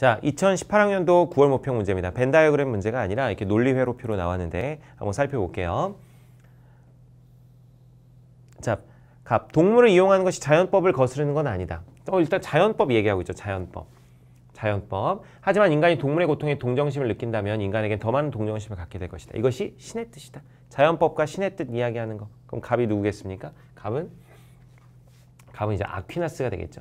자, 2018학년도 9월 모평 문제입니다. 벤 다이어그램 문제가 아니라 이렇게 논리 회로표로 나왔는데 한번 살펴볼게요. 자, 갑. 동물을 이용하는 것이 자연법을 거스르는 건 아니다. 어, 일단 자연법 얘기하고 있죠. 자연법. 자연법. 하지만 인간이 동물의 고통에 동정심을 느낀다면 인간에겐 더 많은 동정심을 갖게 될 것이다. 이것이 신의 뜻이다. 자연법과 신의 뜻 이야기하는 거. 그럼 갑이 누구겠습니까? 갑은 갑은 이제 아퀴나스가 되겠죠.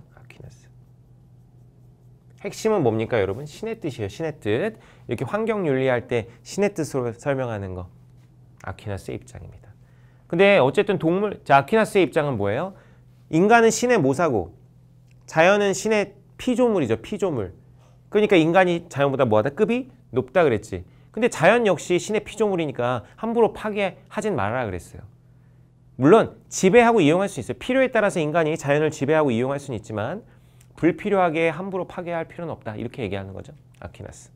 핵심은 뭡니까 여러분? 신의 뜻이에요. 신의 뜻. 이렇게 환경윤리할 때 신의 뜻으로 설명하는 거. 아퀴나스의 입장입니다. 근데 어쨌든 동물, 자 아퀴나스의 입장은 뭐예요? 인간은 신의 모사고 자연은 신의 피조물이죠. 피조물. 그러니까 인간이 자연보다 뭐하다? 급이 높다 그랬지. 근데 자연 역시 신의 피조물이니까 함부로 파괴하진 말아라 그랬어요. 물론 지배하고 이용할 수 있어요. 필요에 따라서 인간이 자연을 지배하고 이용할 수는 있지만 불필요하게 함부로 파괴할 필요는 없다. 이렇게 얘기하는 거죠. 아퀴나스.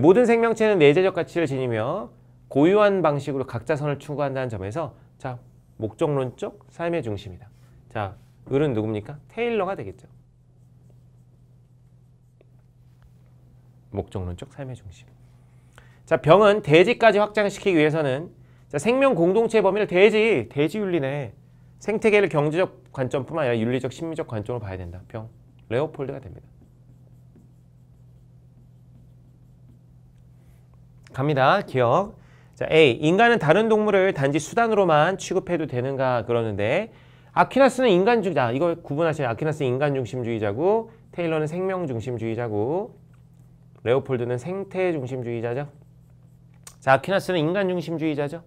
모든 생명체는 내재적 가치를 지니며 고유한 방식으로 각자 선을 추구한다는 점에서 자 목적론적 삶의 중심이다. 자 을은 누굽니까? 테일러가 되겠죠. 목적론적 삶의 중심. 자 병은 대지까지 확장시키기 위해서는 자, 생명 공동체 범위를 대지, 대지윤리네. 생태계를 경제적 관점뿐만 아니라 윤리적, 심리적 관점으로 봐야 된다. 병. 레오폴드가 됩니다. 갑니다. 기억. 자, A. 인간은 다른 동물을 단지 수단으로만 취급해도 되는가 그러는데 아퀴나스는 인간주의다. 이걸 구분하셔야 아퀴나스는 인간중심주의자고 테일러는 생명중심주의자고 레오폴드는 생태중심주의자죠. 자, 아퀴나스는 인간중심주의자죠.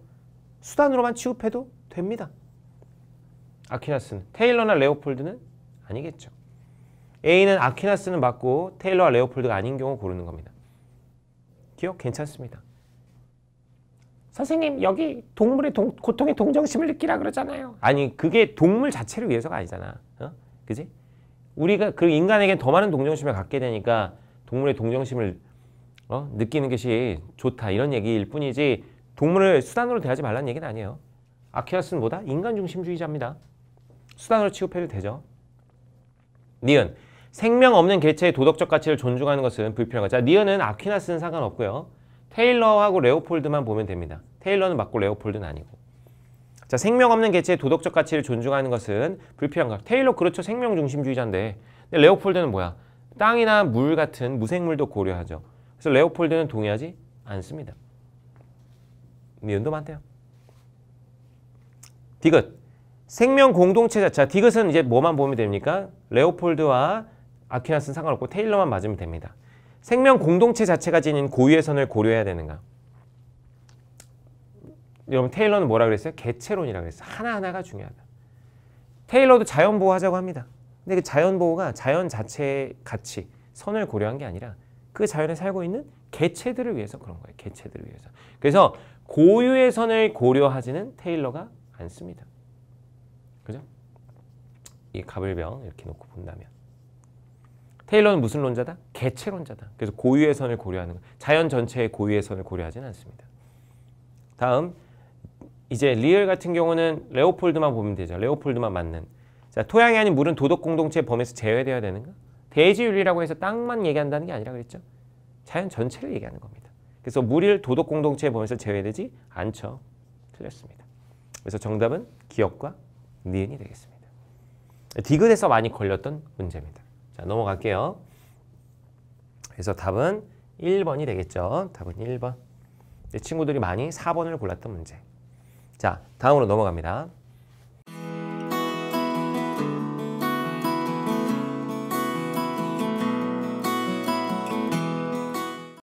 수단으로만 취급해도 됩니다. 아퀴나스는 테일러나 레오폴드는 아니겠죠. A는 아퀴나스는 맞고 테일러와 레오폴드가 아닌 경우 고르는 겁니다. 기억 괜찮습니다. 선생님 여기 동물의 동, 고통의 동정심을 느끼라 그러잖아요. 아니 그게 동물 자체를 위해서가 아니잖아. 어? 그지? 우리가 그 인간에게 더 많은 동정심을 갖게 되니까 동물의 동정심을 어? 느끼는 것이 좋다 이런 얘기일 뿐이지 동물을 수단으로 대하지 말라는 얘기는 아니에요. 아키아스는 뭐다? 인간 중심주의자입니다. 수단으로 취급해도 되죠. 니은 생명 없는 개체의 도덕적 가치를 존중하는 것은 불필요한 것. 자, 니은은 아퀴나스는 상관없고요. 테일러하고 레오폴드만 보면 됩니다. 테일러는 맞고 레오폴드는 아니고. 자, 생명 없는 개체의 도덕적 가치를 존중하는 것은 불필요한 것. 테일러 그렇죠. 생명 중심주의자인데. 근데 레오폴드는 뭐야? 땅이나 물 같은 무생물도 고려하죠. 그래서 레오폴드는 동의하지 않습니다. 니은도 많대요. 디귿. 생명 공동체 자체 디귿은 이제 뭐만 보면 됩니까? 레오폴드와 아퀴나스는 상관없고 테일러만 맞으면 됩니다. 생명 공동체 자체가 지닌 고유의 선을 고려해야 되는가? 여러분 테일러는 뭐라 그랬어요? 개체론이라 그랬어요. 하나하나가 중요하다. 테일러도 자연 보호하자고 합니다. 근데 그 자연 보호가 자연 자체의 가치, 선을 고려한 게 아니라 그 자연에 살고 있는 개체들을 위해서 그런 거예요. 개체들을 위해서. 그래서 고유의 선을 고려하지는 테일러가 않습니다. 그죠? 이 가불병 이렇게 놓고 본다면 테일러는 무슨 론자다? 개체론자다. 그래서 고유의 선을 고려하는 거. 자연 전체의 고유의 선을 고려하지는 않습니다. 다음 이제 리을 같은 경우는 레오폴드만 보면 되죠. 레오폴드만 맞는. 자, 토양이 아닌 물은 도덕 공동체 범에서 제외되어야 되는가? 대지윤리라고 해서 땅만 얘기한다는 게 아니라 그랬죠. 자연 전체를 얘기하는 겁니다. 그래서 물일 도덕 공동체 범에서 제외되지 않죠. 틀렸습니다. 그래서 정답은 기업과 니은이 되겠습니다. 디귿에서 많이 걸렸던 문제입니다. 자, 넘어갈게요. 그래서 답은 1번이 되겠죠. 답은 1번. 친구들이 많이 4번을 골랐던 문제. 자, 다음으로 넘어갑니다.